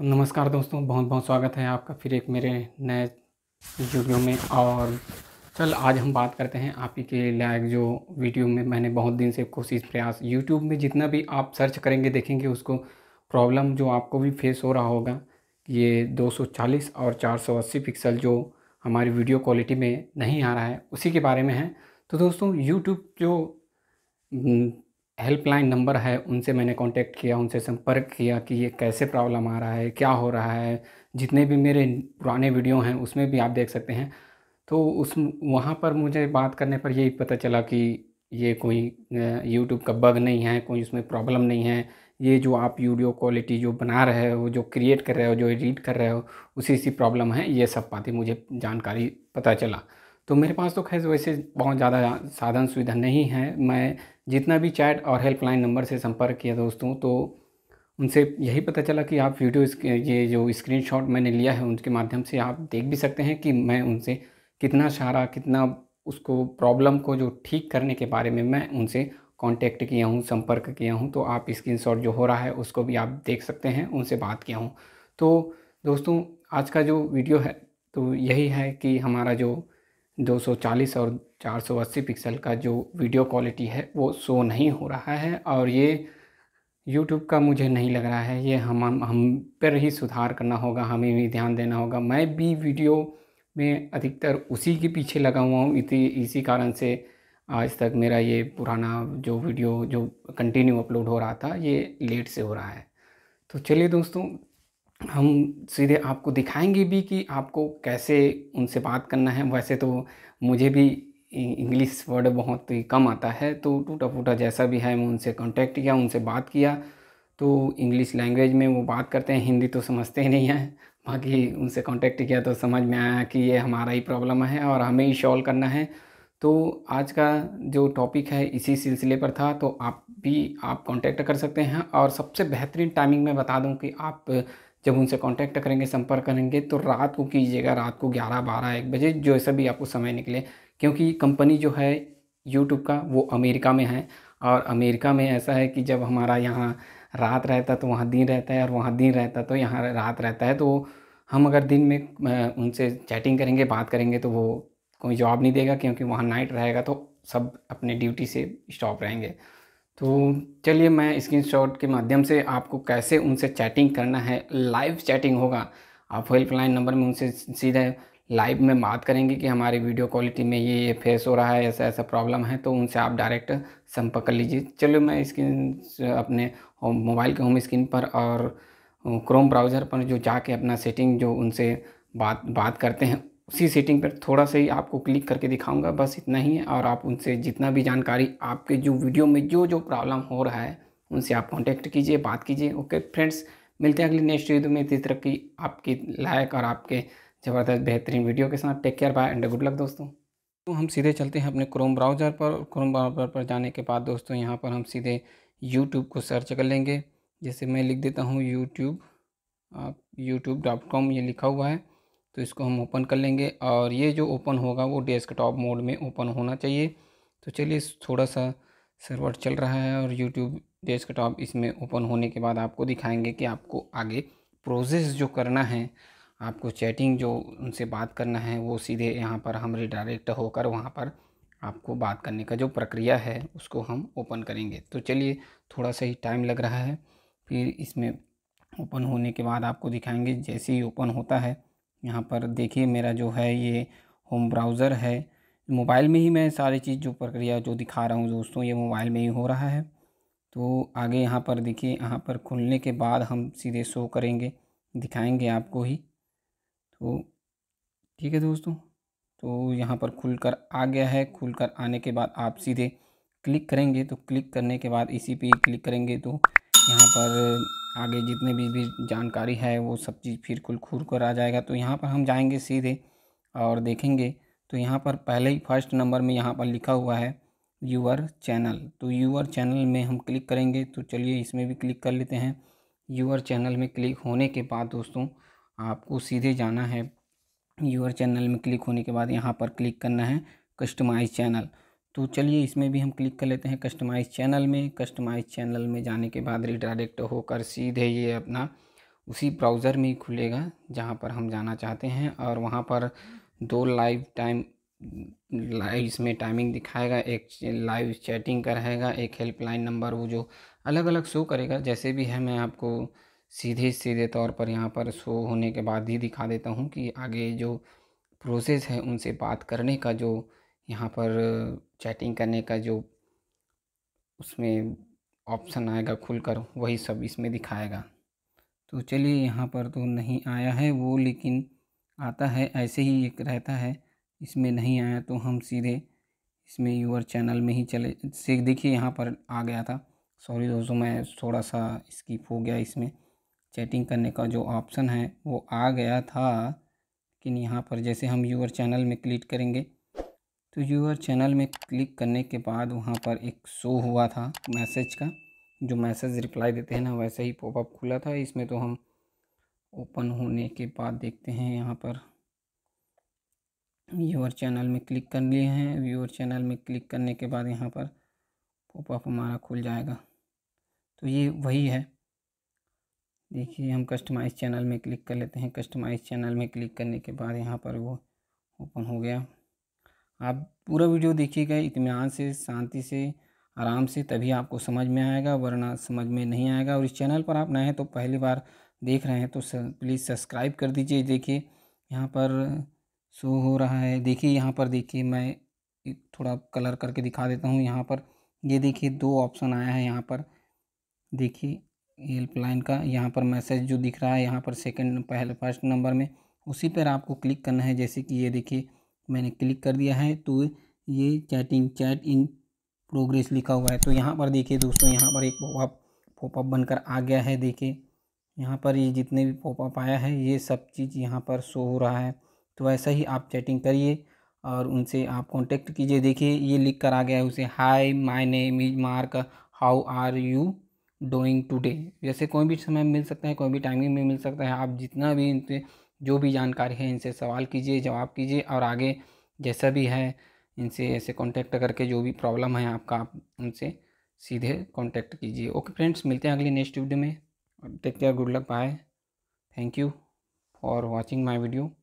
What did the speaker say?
तो नमस्कार दोस्तों बहुत बहुत स्वागत है आपका फिर एक मेरे नए वीडियो में और चल आज हम बात करते हैं आप ही के लायक जो वीडियो में मैंने बहुत दिन से कोशिश प्रयास यूट्यूब में जितना भी आप सर्च करेंगे देखेंगे उसको प्रॉब्लम जो आपको भी फेस हो रहा होगा ये 240 और 480 पिक्सल जो हमारी वीडियो क्वालिटी में नहीं आ रहा है उसी के बारे में है तो दोस्तों यूट्यूब जो हेल्पलाइन नंबर है उनसे मैंने कांटेक्ट किया उनसे संपर्क किया कि ये कैसे प्रॉब्लम आ रहा है क्या हो रहा है जितने भी मेरे पुराने वीडियो हैं उसमें भी आप देख सकते हैं तो उस वहाँ पर मुझे बात करने पर यही पता चला कि ये कोई यूट्यूब का बग नहीं है कोई उसमें प्रॉब्लम नहीं है ये जो आप वीडियो क्वालिटी जो बना रहे हो जो क्रिएट कर रहे हो जो एडिट कर रहे हो उसी सी प्रॉब्लम है ये सब बातें मुझे जानकारी पता चला तो मेरे पास तो खैर वैसे बहुत ज़्यादा साधन सुविधा नहीं है मैं जितना भी चैट और हेल्पलाइन नंबर से संपर्क किया दोस्तों तो उनसे यही पता चला कि आप वीडियो ये जो स्क्रीनशॉट मैंने लिया है उनके माध्यम से आप देख भी सकते हैं कि मैं उनसे कितना सारा कितना उसको प्रॉब्लम को जो ठीक करने के बारे में मैं उनसे कांटेक्ट किया हूँ संपर्क किया हूँ तो आप स्क्रीनशॉट जो हो रहा है उसको भी आप देख सकते हैं उनसे बात किया हूँ तो दोस्तों आज का जो वीडियो है तो यही है कि हमारा जो 240 और 480 पिक्सल का जो वीडियो क्वालिटी है वो शो नहीं हो रहा है और ये यूट्यूब का मुझे नहीं लग रहा है ये हम हम, हम पर ही सुधार करना होगा हमें भी ध्यान देना होगा मैं भी वीडियो में अधिकतर उसी के पीछे लगा हुआ हूँ इसी इसी कारण से आज तक मेरा ये पुराना जो वीडियो जो कंटिन्यू अपलोड हो रहा था ये लेट से हो रहा है तो चलिए दोस्तों हम सीधे आपको दिखाएंगे भी कि आपको कैसे उनसे बात करना है वैसे तो मुझे भी इंग्लिश वर्ड बहुत ही कम आता है तो टूटा फूटा जैसा भी है मैं उनसे कांटेक्ट किया उनसे बात किया तो इंग्लिश लैंग्वेज में वो बात करते हैं हिंदी तो समझते ही नहीं हैं बाकी उनसे कांटेक्ट किया तो समझ में आया कि ये हमारा ही प्रॉब्लम है और हमें ही सॉल्व करना है तो आज का जो टॉपिक है इसी सिलसिले पर था तो आप भी आप कांटेक्ट कर सकते हैं और सबसे बेहतरीन टाइमिंग में बता दूं कि आप जब उनसे कांटेक्ट करेंगे संपर्क करेंगे तो रात को कीजिएगा रात को ग्यारह बारह एक बजे जो ऐसा भी आपको समय निकले क्योंकि कंपनी जो है यूट्यूब का वो अमेरिका में है और अमेरिका में ऐसा है कि जब हमारा यहाँ रात रहता तो वहाँ दिन रहता है और वहाँ दिन रहता तो यहाँ रात रहता है तो हम अगर दिन में उनसे चैटिंग करेंगे बात करेंगे तो वो कोई जॉब नहीं देगा क्योंकि वहाँ नाइट रहेगा तो सब अपने ड्यूटी से स्टॉप रहेंगे तो चलिए मैं स्क्रीनशॉट के माध्यम से आपको कैसे उनसे चैटिंग करना है लाइव चैटिंग होगा आप हेल्पलाइन नंबर में उनसे सीधे लाइव में बात करेंगे कि हमारी वीडियो क्वालिटी में ये ये फेस हो रहा है ऐसा ऐसा प्रॉब्लम है तो उनसे आप डायरेक्ट संपर्क कर लीजिए चलिए मैं स्क्रीन अपने मोबाइल के होम स्क्रीन पर और क्रोम ब्राउज़र पर जो जाके अपना सेटिंग जो उनसे बात बात करते हैं उसी सेटिंग पर थोड़ा सा ही आपको क्लिक करके दिखाऊंगा बस इतना ही है और आप उनसे जितना भी जानकारी आपके जो वीडियो में जो जो प्रॉब्लम हो रहा है उनसे आप कॉन्टैक्ट कीजिए बात कीजिए ओके फ्रेंड्स मिलते हैं अगली नेक्स्ट वीडियो में इसी तरह की आपकी लायक और आपके ज़बरदस्त बेहतरीन वीडियो के साथ take care bye and good luck दोस्तों तो हम सीधे चलते हैं अपने क्रोम ब्राउज़र पर क्रोम ब्राउज़र पर जाने के बाद दोस्तों यहाँ पर हम सीधे यूट्यूब को सर्च कर लेंगे जैसे मैं लिख देता हूँ यूट्यूब आप यूट्यूब डॉट कॉम ये लिखा हुआ है तो इसको हम ओपन कर लेंगे और ये जो ओपन होगा वो डेस्कटॉप मोड में ओपन होना चाहिए तो चलिए थोड़ा सा सर्वर चल रहा है और यूट्यूब डेस्कटॉप इसमें ओपन होने के बाद आपको दिखाएंगे कि आपको आगे प्रोसेस जो करना है आपको चैटिंग जो उनसे बात करना है वो सीधे यहाँ पर हम रिडायरेक्ट होकर वहाँ पर आपको बात करने का जो प्रक्रिया है उसको हम ओपन करेंगे तो चलिए थोड़ा सा ही टाइम लग रहा है फिर इसमें ओपन होने के बाद आपको दिखाएंगे जैसे ही ओपन होता है यहाँ पर देखिए मेरा जो है ये होम ब्राउज़र है मोबाइल में ही मैं सारी चीज़ जो प्रक्रिया जो दिखा रहा हूँ दोस्तों ये मोबाइल में ही हो रहा है तो आगे यहाँ पर देखिए यहाँ पर खुलने के बाद हम सीधे शो करेंगे दिखाएंगे आपको ही तो ठीक है दोस्तों तो यहाँ पर खुलकर आ गया है खुलकर आने के बाद आप सीधे क्लिक करेंगे तो क्लिक करने के बाद इसी पे क्लिक करेंगे तो यहाँ पर आगे जितने भी भी जानकारी है वो सब चीज़ फिर कुल खूर कर आ जाएगा तो यहाँ पर हम जाएंगे सीधे और देखेंगे तो यहाँ पर पहले ही फर्स्ट नंबर में यहाँ पर लिखा हुआ है यूअर चैनल तो यूअर चैनल में हम क्लिक करेंगे तो चलिए इसमें भी क्लिक कर लेते हैं यूअर चैनल में क्लिक होने के बाद दोस्तों आपको सीधे जाना है यूअर चैनल में क्लिक होने के बाद यहाँ पर क्लिक करना है कस्टमाइज चैनल तो चलिए इसमें भी हम क्लिक कर लेते हैं कस्टमाइज चैनल में कस्टमाइज चैनल में जाने के बाद रिडायरेक्ट होकर सीधे ये अपना उसी ब्राउज़र में ही खुलेगा जहाँ पर हम जाना चाहते हैं और वहाँ पर दो लाइव टाइम लाइव इसमें टाइमिंग दिखाएगा एक लाइव चैटिंग का रहेगा एक हेल्पलाइन नंबर वो जो अलग अलग शो करेगा जैसे भी है मैं आपको सीधे सीधे तौर पर यहाँ पर शो होने के बाद ही दिखा देता हूँ कि आगे जो प्रोसेस है उनसे बात करने का जो यहाँ पर चैटिंग करने का जो उसमें ऑप्शन आएगा खुलकर वही सब इसमें दिखाएगा तो चलिए यहाँ पर तो नहीं आया है वो लेकिन आता है ऐसे ही एक रहता है इसमें नहीं आया तो हम सीधे इसमें यूर चैनल में ही चले से देखिए यहाँ पर आ गया था सॉरी दोस्तों मैं थोड़ा सा स्किप हो गया इसमें चैटिंग करने का जो ऑप्शन है वो आ गया था लेकिन यहाँ पर जैसे हम यूर चैनल में क्लिक करेंगे तो यूअर चैनल में क्लिक करने के बाद वहाँ पर एक शो हुआ था मैसेज का जो मैसेज रिप्लाई देते हैं ना वैसे ही पॉपअप खुला था इसमें तो हम ओपन होने के बाद देखते हैं यहाँ पर व्यूअर चैनल में क्लिक कर लिए हैं व्यूअर चैनल में क्लिक करने के बाद यहाँ पर पॉपअप हमारा खुल जाएगा तो ये वही है देखिए हम कस्टमाइज चैनल में क्लिक कर लेते हैं कस्टमाइज चैनल में क्लिक करने के बाद यहाँ पर वो ओपन हो गया आप पूरा वीडियो देखिएगा इतमान से शांति से आराम से तभी आपको समझ में आएगा वरना समझ में नहीं आएगा और इस चैनल पर आप नए हैं तो पहली बार देख रहे हैं तो प्लीज़ सब्सक्राइब कर दीजिए देखिए यहाँ पर शो हो रहा है देखिए यहाँ पर देखिए मैं थोड़ा कलर करके दिखा देता हूँ यहाँ पर ये देखिए दो ऑप्शन आया है यहाँ पर देखिए हेल्पलाइन का यहाँ पर मैसेज जो दिख रहा है यहाँ पर सेकंड पहले फर्स्ट नंबर में उसी पर आपको क्लिक करना है जैसे कि ये देखिए मैंने क्लिक कर दिया है तो ये चैटिंग चैट इन प्रोग्रेस लिखा हुआ है तो यहाँ पर देखिए दोस्तों यहाँ पर एक पॉपअप पॉपअप बनकर आ गया है देखिए यहाँ पर ये जितने भी पॉपअप आया है ये सब चीज़ यहाँ पर शो हो रहा है तो ऐसा ही आप चैटिंग करिए और उनसे आप कांटेक्ट कीजिए देखिए ये लिख कर आ गया है उसे hi my name is Mark how are you doing today जैसे कोई भी समय मिल सकता है कोई भी टाइमिंग में मिल सकता है आप जितना भी इनसे जो भी जानकारी है इनसे सवाल कीजिए जवाब कीजिए और आगे जैसा भी है इनसे ऐसे कॉन्टैक्ट करके जो भी प्रॉब्लम है आपका आप उनसे सीधे कॉन्टैक्ट कीजिए ओके फ्रेंड्स मिलते हैं अगली नेक्स्ट वीडियो में take care good luck bye thank you for watching my video